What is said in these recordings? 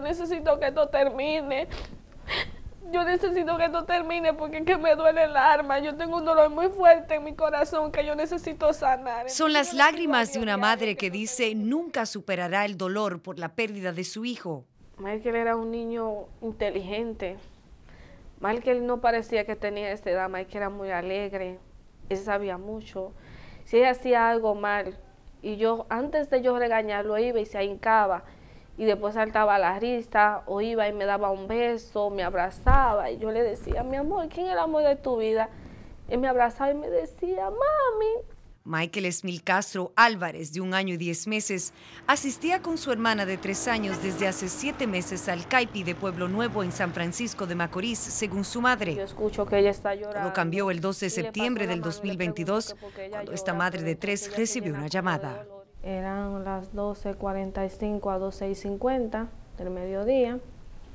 necesito que esto termine. Yo necesito que esto termine porque es que me duele el arma. Yo tengo un dolor muy fuerte en mi corazón que yo necesito sanar. Son las lágrimas de una madre que dice nunca superará el dolor por la pérdida de su hijo. Michael era un niño inteligente. Michael no parecía que tenía esta edad. Michael era muy alegre. Él sabía mucho. Si ella hacía algo mal y yo, antes de yo regañarlo, iba y se ahincaba y después saltaba a la risa o iba y me daba un beso, me abrazaba y yo le decía, mi amor, ¿quién es el amor de tu vida? Y me abrazaba y me decía, mami. Michael Esmil Castro Álvarez, de un año y diez meses, asistía con su hermana de tres años desde hace siete meses al CAIPI de Pueblo Nuevo en San Francisco de Macorís, según su madre. Yo escucho que ella está cambió el 12 de septiembre del 2022, cuando esta madre de tres recibió una llamada eran las 12.45 a 12.50 del mediodía,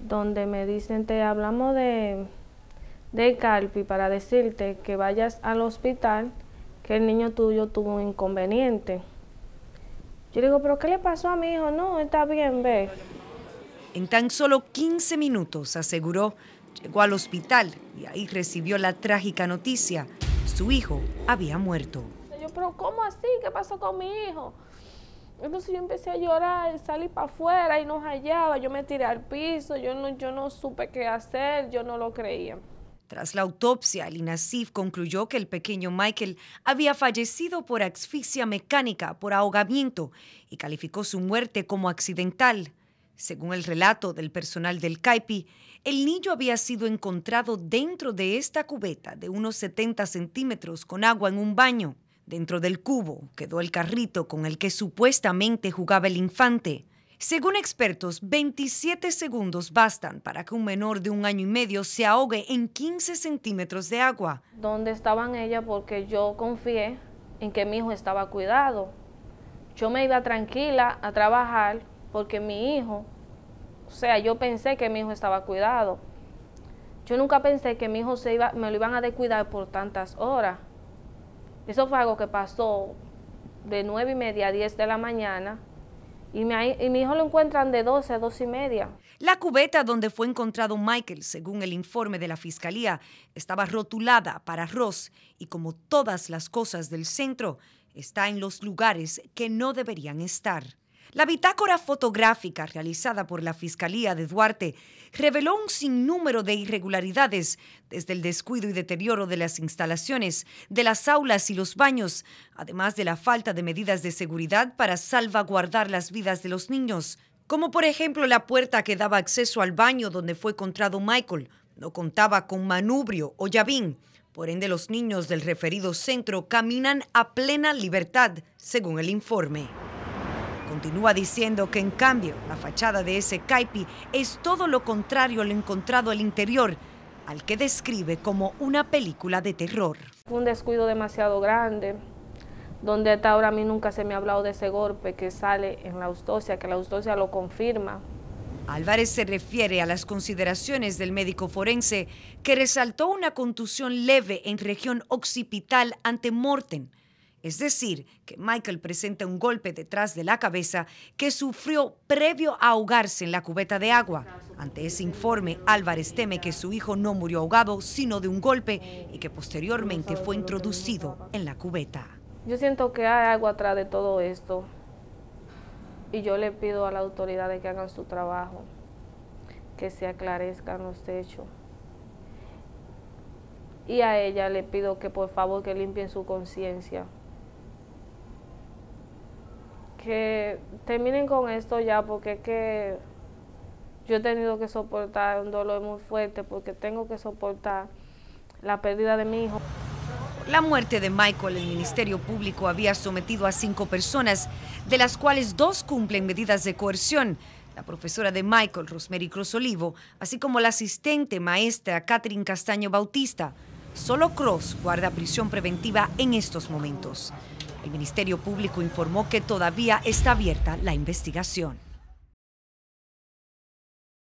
donde me dicen, te hablamos de, de Calpi para decirte que vayas al hospital, que el niño tuyo tuvo un inconveniente. Yo digo, pero ¿qué le pasó a mi hijo? No, está bien, ve. En tan solo 15 minutos, aseguró, llegó al hospital y ahí recibió la trágica noticia. Su hijo había muerto. Yo, pero ¿cómo así? ¿Qué pasó con mi hijo? Entonces yo empecé a llorar, salí para afuera y no hallaba, yo me tiré al piso, yo no, yo no supe qué hacer, yo no lo creía. Tras la autopsia, el INASIF concluyó que el pequeño Michael había fallecido por asfixia mecánica, por ahogamiento, y calificó su muerte como accidental. Según el relato del personal del CAIPI, el niño había sido encontrado dentro de esta cubeta de unos 70 centímetros con agua en un baño. Dentro del cubo quedó el carrito con el que supuestamente jugaba el infante. Según expertos, 27 segundos bastan para que un menor de un año y medio se ahogue en 15 centímetros de agua. ¿Dónde estaban ella? Porque yo confié en que mi hijo estaba cuidado. Yo me iba tranquila a trabajar porque mi hijo, o sea, yo pensé que mi hijo estaba cuidado. Yo nunca pensé que mi hijo se iba, me lo iban a descuidar por tantas horas. Eso fue algo que pasó de nueve y media a 10 de la mañana y mi, hijo lo encuentran de 12 a 2 y media. La cubeta donde fue encontrado Michael, según el informe de la fiscalía, estaba rotulada para arroz y como todas las cosas del centro, está en los lugares que no deberían estar. La bitácora fotográfica realizada por la Fiscalía de Duarte reveló un sinnúmero de irregularidades, desde el descuido y deterioro de las instalaciones, de las aulas y los baños, además de la falta de medidas de seguridad para salvaguardar las vidas de los niños, como por ejemplo la puerta que daba acceso al baño donde fue encontrado Michael, no contaba con manubrio o llavín. Por ende, los niños del referido centro caminan a plena libertad, según el informe. Continúa diciendo que en cambio la fachada de ese caipi es todo lo contrario a lo encontrado al interior, al que describe como una película de terror. Un descuido demasiado grande, donde hasta ahora a mí nunca se me ha hablado de ese golpe que sale en la autopsia, que la autopsia lo confirma. Álvarez se refiere a las consideraciones del médico forense que resaltó una contusión leve en región occipital ante Morten, es decir, que Michael presenta un golpe detrás de la cabeza que sufrió previo a ahogarse en la cubeta de agua. Ante ese informe, Álvarez teme que su hijo no murió ahogado, sino de un golpe y que posteriormente fue introducido en la cubeta. Yo siento que hay algo atrás de todo esto y yo le pido a la autoridad de que hagan su trabajo, que se aclarezcan los hechos. Y a ella le pido que por favor que limpien su conciencia que terminen con esto ya porque es que yo he tenido que soportar un dolor muy fuerte porque tengo que soportar la pérdida de mi hijo. La muerte de Michael, el Ministerio Público había sometido a cinco personas, de las cuales dos cumplen medidas de coerción. La profesora de Michael, Rosemary Cruz Olivo, así como la asistente maestra Catherine Castaño Bautista. Solo Cross guarda prisión preventiva en estos momentos. El Ministerio Público informó que todavía está abierta la investigación.